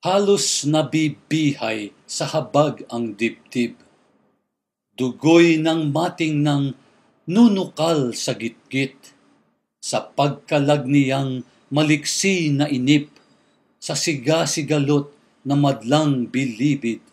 Halos nabibihay sa habag ang dibdib. Dugoy ng mating ng nunukal sa gitgit. Sa pagkalagniyang niyang maliksi na inip, sa sigasigalot na madlang bilibid.